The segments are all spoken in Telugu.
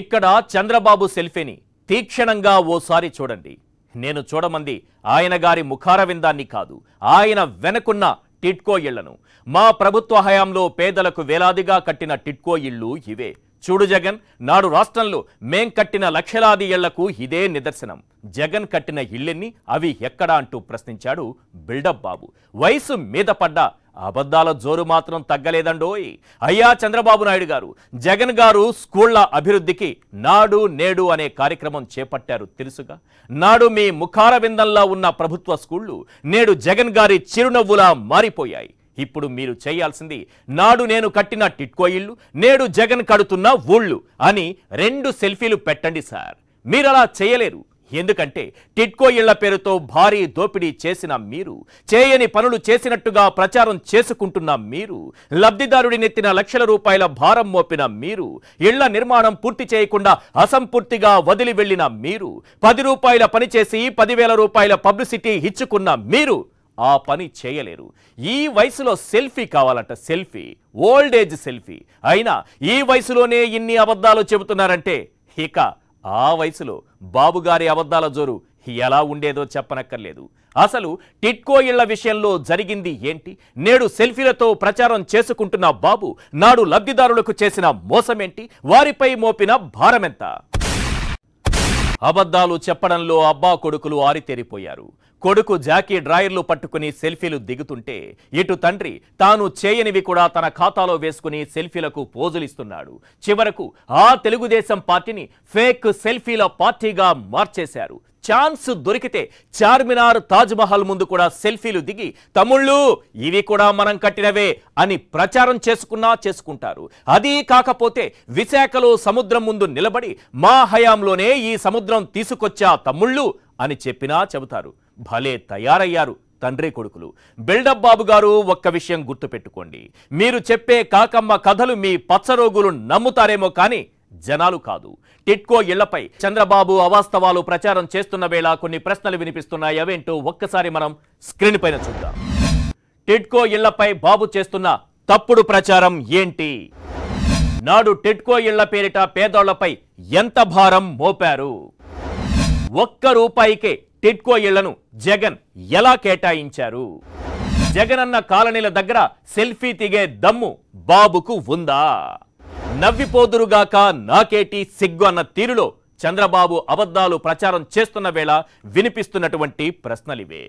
ఇక్కడ చంద్రబాబు సెల్ఫీని తీక్షణంగా ఓసారి చూడండి నేను చూడమంది ఆయన గారి ముఖారవిందాన్ని కాదు ఆయన వెనకున్న టిట్కో ఇళ్లను మా ప్రభుత్వ హయాంలో పేదలకు వేలాదిగా కట్టిన టిట్కో ఇళ్ళు ఇవే చూడు జగన్ నాడు రాష్ట్రంలో మేం కట్టిన లక్షలాది ఇళ్లకు ఇదే నిదర్శనం జగన్ కట్టిన ఇళ్ళెన్ని అవి ఎక్కడా అంటూ ప్రశ్నించాడు బిల్డప్ బాబు వయసు మీద పడ్డ అబద్ధాల జోరు మాత్రం తగ్గలేదండోయ్ అయ్యా చంద్రబాబు నాయుడు గారు జగన్ గారు స్కూళ్ల అభివృద్ధికి నాడు నేడు అనే కార్యక్రమం చేపట్టారు తెలుసుగా నాడు మీ ముఖారవిందంలా ఉన్న ప్రభుత్వ స్కూళ్లు నేడు జగన్ గారి చిరునవ్వులా మారిపోయాయి ఇప్పుడు మీరు చేయాల్సింది నాడు నేను కట్టిన టిట్కో ఇళ్ళు నేడు జగన్ కడుతున్న ఊళ్ళు అని రెండు సెల్ఫీలు పెట్టండి సార్ మీరు అలా చేయలేరు ఎందుకంటే టిట్కో ఇళ్ల పేరుతో భారీ దోపిడీ చేసిన మీరు చేయని పనులు చేసినట్టుగా ప్రచారం చేసుకుంటున్న మీరు లబ్ధిదారుడి నెత్తిన లక్షల రూపాయల భారం మోపిన మీరు ఇళ్ల నిర్మాణం పూర్తి చేయకుండా అసంపూర్తిగా వదిలి వెళ్లిన మీరు పది రూపాయల పనిచేసి పదివేల రూపాయల పబ్లిసిటీ ఇచ్చుకున్న మీరు ఆ పని చేయలేరు ఈ వయసులో సెల్ఫీ కావాలంట సెల్ఫీ ఓల్డ్ ఏజ్ సెల్ఫీ అయినా ఈ వయసులోనే ఇన్ని అబద్ధాలు చెబుతున్నారంటే ఇక ఆ వయసులో బాబుగారి అబద్ధాల జోరు ఎలా ఉండేదో చెప్పనక్కర్లేదు అసలు టిట్కో ఇళ్ల విషయంలో జరిగింది ఏంటి నేడు సెల్ఫీలతో ప్రచారం చేసుకుంటున్న బాబు నాడు లబ్ధిదారులకు చేసిన మోసమేంటి వారిపై మోపిన భారమెంత అబద్ధాలు చెప్పడంలో అబ్బా కొడుకులు ఆరితేరిపోయారు కొడుకు జాకీ డ్రాయర్లు పట్టుకుని సెల్ఫీలు దిగుతుంటే ఇటు తండ్రి తాను చేయనివి కూడా తన ఖాతాలో వేసుకుని సెల్ఫీలకు పోజులిస్తున్నాడు చివరకు ఆ తెలుగుదేశం పార్టీని ఫేక్ సెల్ఫీల పార్టీగా మార్చేశారు ఛాన్స్ దొరికితే చార్మినార్ తాజ్మహల్ ముందు కూడా సెల్ఫీలు దిగి తమ్ముళ్ళు ఇవి కూడా మనం కట్టినవే అని ప్రచారం చేసుకున్నా చేసుకుంటారు అది కాకపోతే విశాఖలో సముద్రం ముందు నిలబడి మా హయాంలోనే ఈ సముద్రం తీసుకొచ్చా తమ్ముళ్ళు అని చెప్పినా చెబుతారు భలే తయారయ్యారు తండ్రి కొడుకులు బిల్డప్ బాబు గారు ఒక్క విషయం గుర్తుపెట్టుకోండి మీరు చెప్పే కాకమ్మ కథలు మీ పచ్చరోగులు నమ్ముతారేమో కానీ జనాలు కాదు టిట్కో ఇళ్లపై చంద్రబాబు అవాస్తవాలు ప్రచారం చేస్తున్న వేళ కొన్ని ప్రశ్నలు వినిపిస్తున్నాయి అవేంటో ఒక్కసారి మనం స్క్రీన్ పైన చూద్దాం టిట్కో ఇళ్లపై బాబు చేస్తున్న తప్పుడు ప్రచారం ఏంటి నాడు టిట్కో ఇళ్ల పేరిట పేదోళ్లపై ఎంత భారం మోపారు ఒక్క రూపాయికే టిట్కో ఇళ్లను జగన్ ఎలా కేటాయించారు జగనన్న కాలనీల దగ్గర సెల్ఫీ దిగే దమ్ము బాబుకు ఉందా నవ్విపోదురుగాక నాకేటి సిగ్గు అన్న తీరులో చంద్రబాబు అబద్ధాలు ప్రచారం చేస్తున్న వేళ వినిపిస్తున్నటువంటి ప్రశ్నలివే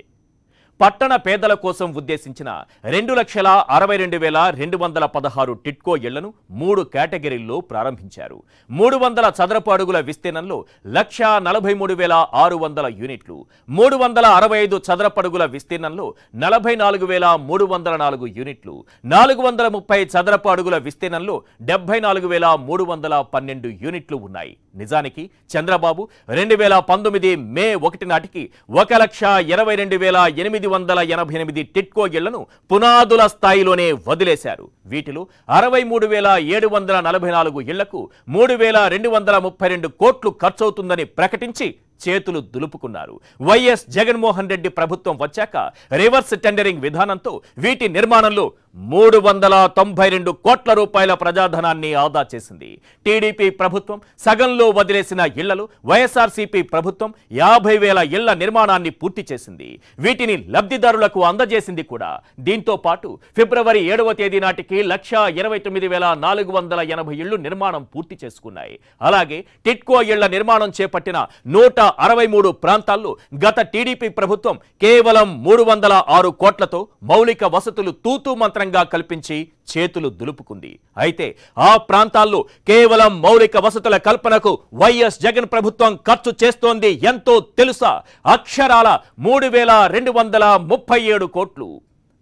పట్టణ పేదల కోసం ఉద్దేశించిన రెండు లక్షల అరవై రెండు వేల రెండు వందల పదహారు టిట్కో ఇళ్లను మూడు కేటగిరీల్లో ప్రారంభించారు మూడు వందల చదరపు అడుగుల విస్తీర్ణంలో లక్ష నలభై మూడు వేల ఆరు వందల యూనిట్లు మూడు వందల అరవై ఐదు చదరపు అడుగుల విస్తీర్ణంలో నలభై నాలుగు వేల మూడు వందల నాలుగు యూనిట్లు నాలుగు వందల ముప్పై చదరపు అడుగుల విస్తీర్ణంలో డెబ్బై నాలుగు వేల మూడు వందల పన్నెండు యూనిట్లు ఉన్నాయి నిజానికి చంద్రబాబు రెండు వేల పంతొమ్మిది మే ఒకటి నాటికి ఒక లక్ష ఇరవై రెండు వేల ఎనిమిది వందల ఎనభై ఎనిమిది టిట్కో ఇళ్లను పునాదుల స్థాయిలోనే వదిలేశారు వీటిలో అరవై మూడు వేల ఏడు వందల నలభై నాలుగు ఇళ్లకు మూడు వేల రెండు వందల ముప్పై రెండు కోట్లు ఖర్చవుతుందని ప్రకటించి చేతులు దులుపుకున్నారు వైఎస్ జగన్మోహన్ రెడ్డి ప్రభుత్వం వచ్చాక రివర్స్ టెండరింగ్ విధానంతో వీటి నిర్మాణంలో మూడు వందల తొంభై రెండు కోట్ల రూపాయల ప్రజాధనాన్ని ఆదా చేసింది టీడీపీ ప్రభుత్వం సగంలో వదిలేసిన ఇళ్లలు వైఎస్ఆర్సీపీ ప్రభుత్వం యాభై వేల ఇళ్ల నిర్మాణాన్ని పూర్తి చేసింది వీటిని లబ్ధిదారులకు అందజేసింది కూడా దీంతో పాటు ఫిబ్రవరి ఏడవ తేదీ నాటికి లక్షా ఇరవై తొమ్మిది వేల నాలుగు వందల ఎనభై ఇళ్లు నిర్మాణం పూర్తి చేసుకున్నాయి అలాగే టిట్కో ఇళ్ల నిర్మాణం చేపట్టిన నూట అరవై మూడు ప్రాంతాల్లో గత టీడీపీ ప్రభుత్వం కేవలం మూడు వందల ఆరు కోట్లతో మౌలిక వసతులు తూతూ మంత్రం ఆధారంగా కల్పించి చేతులు దులుపుకుంది అయితే ఆ ప్రాంతాల్లో కేవలం మౌలిక వసతుల కల్పనకు వైఎస్ జగన్ ప్రభుత్వం ఖర్చు చేస్తోంది ఎంతో తెలుసా అక్షరాల మూడు వేల రెండు వందల ముప్పై ఏడు కోట్లు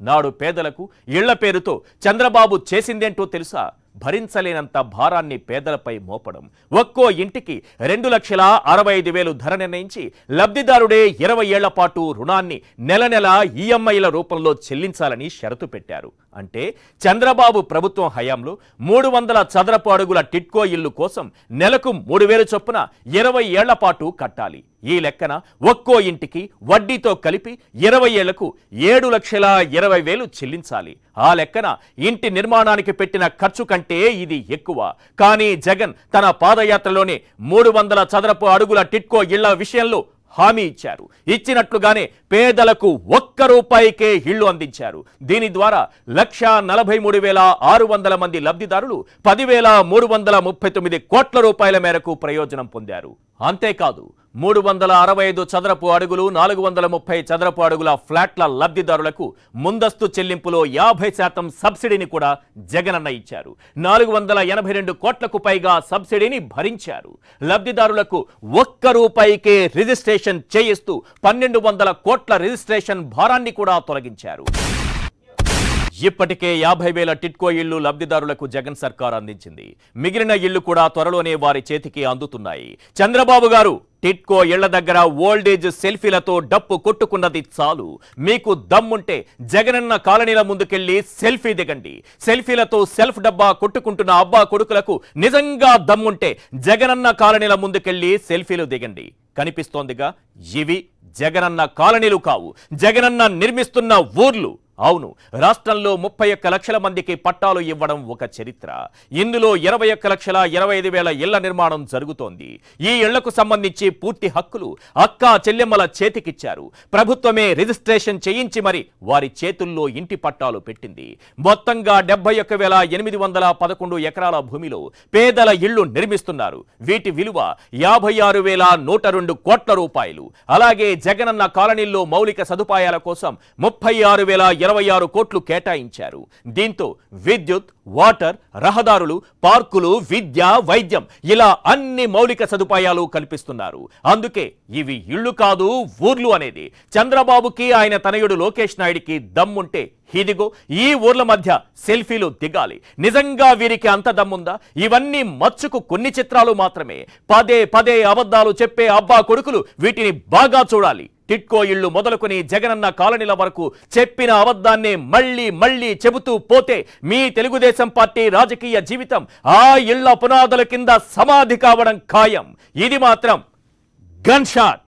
నాడు పేదలకు ఇళ్ల పేరుతో చంద్రబాబు చేసిందేంటో తెలుసా భరించలేనంత భారాన్ని పేదలపై మోపడం ఒక్కో ఇంటికి రెండు లక్షల అరవై ఐదు వేలు ధర నిర్ణయించి లబ్ధిదారుడే ఇరవై ఏళ్ల పాటు రుణాన్ని నెల నెల ఈఎంఐల రూపంలో చెల్లించాలని షరతు పెట్టారు అంటే చంద్రబాబు ప్రభుత్వం హయాంలో మూడు వందల చదరపు అడుగుల టిట్కో ఇల్లు కోసం నెలకు మూడు వేలు చొప్పున ఇరవై ఏళ్ల పాటు కట్టాలి ఈ లెక్కన ఒక్కో ఇంటికి వడ్డీతో కలిపి ఇరవై ఏళ్లకు ఏడు లక్షల ఇరవై వేలు చెల్లించాలి ఆ లెక్కన ఇంటి నిర్మాణానికి పెట్టిన ఖర్చు కంటే ఇది ఎక్కువ కానీ జగన్ తన పాదయాత్రలోనే మూడు వందల చదరపు అడుగుల టిట్కో ఇళ్ల విషయంలో హామీ ఇచ్చారు ఇచ్చినట్లుగానే పేదలకు ఒక్క రూపాయికే ఇళ్లు అందించారు దీని ద్వారా లక్ష నలభై మూడు వేల ఆరు వందల మంది లబ్ధిదారులు పదివేల మూడు వందల ముప్పై తొమ్మిది కోట్ల రూపాయల మేరకు ప్రయోజనం పొందారు అంతేకాదు మూడు వందల అరవై ఐదు చదరపు అడుగులు నాలుగు వందల ముప్పై చదరపు అడుగుల ఫ్లాట్ల లబ్ధిదారులకు ముందస్తు చెల్లింపులో యాభై శాతం సబ్సిడీని కూడా జగనన్న ఇచ్చారు నాలుగు వందల ఎనభై రెండు కోట్లకు పైగా సబ్సిడీని భరించారు లబ్ధిదారులకు ఒక్క రూపాయికే రిజిస్ట్రేషన్ చేయిస్తూ పన్నెండు వందల కోట్ల రిజిస్ట్రేషన్ భారాన్ని కూడా తొలగించారు ఇప్పటికే యాభై వేల టిట్కో ఇళ్లు లబ్ధిదారులకు జగన్ సర్కార్ అందించింది మిగిలిన ఇళ్లు కూడా త్వరలోనే వారి చేతికి అందుతున్నాయి చంద్రబాబు గారు టిట్కో ఇళ్ల దగ్గర ఓల్డేజ్ సెల్ఫీలతో డప్పు కొట్టుకున్నది చాలు మీకు దమ్ముంటే జగనన్న కాలనీల ముందుకెళ్లి సెల్ఫీ దిగండి సెల్ఫీలతో సెల్ఫ్ డబ్బా కొట్టుకుంటున్న అబ్బా కొడుకులకు నిజంగా దమ్ముంటే జగనన్న కాలనీల ముందుకెళ్లి సెల్ఫీలు దిగండి కనిపిస్తోందిగా ఇవి జగనన్న కాలనీలు కావు జగనన్న నిర్మిస్తున్న ఊర్లు అవును రాష్ట్రంలో ముప్పై ఒక్క లక్షల మందికి పట్టాలు ఇవ్వడం ఒక చరిత్ర ఇందులో ఇరవై ఒక్క లక్షల ఇరవై ఐదు వేల ఇళ్ల నిర్మాణం జరుగుతోంది ఈ ఇళ్లకు సంబంధించి పూర్తి హక్కులు అక్క చెల్లెమ్మల చేతికిచ్చారు ప్రభుత్వమే రిజిస్ట్రేషన్ చేయించి మరి వారి చేతుల్లో ఇంటి పట్టాలు పెట్టింది మొత్తంగా డెబ్బై ఒక్క వేల ఎనిమిది వందల పదకొండు ఎకరాల భూమిలో పేదల ఇళ్లు నిర్మిస్తున్నారు వీటి విలువ యాభై ఆరు వేల నూట రెండు కోట్ల రూపాయలు అలాగే జగనన్న కాలనీల్లో మౌలిక సదుపాయాల కోసం ముప్పై ఆరు వేల ఇరవై ఆరు కోట్లు కేటాయించారు దీంతో విద్యుత్ వాటర్ రహదారులు పార్కులు విద్య వైద్యం ఇలా అన్ని మౌలిక సదుపాయాలు కల్పిస్తున్నారు అందుకే ఇవి ఇళ్ళు కాదు ఊర్లు అనేది చంద్రబాబుకి ఆయన తనయుడు లోకేష్ నాయుడికి దమ్ముంటే ఇదిగో ఈ ఊర్ల మధ్య సెల్ఫీలు దిగాలి నిజంగా వీరికి అంత దమ్ముందా ఇవన్నీ మచ్చుకు కొన్ని చిత్రాలు మాత్రమే పదే పదే అబద్ధాలు చెప్పే అబ్బా కొడుకులు వీటిని బాగా చూడాలి టిట్కో ఇళ్లు మొదలుకొని జగనన్న కాలనీల వరకు చెప్పిన అబద్ధాన్ని మళ్ళీ మళ్ళీ చెబుతూ పోతే మీ తెలుగుదేశం పార్టీ రాజకీయ జీవితం ఆ ఇళ్ల పునాదుల కింద సమాధి కావడం ఖాయం ఇది మాత్రం గన్షాట్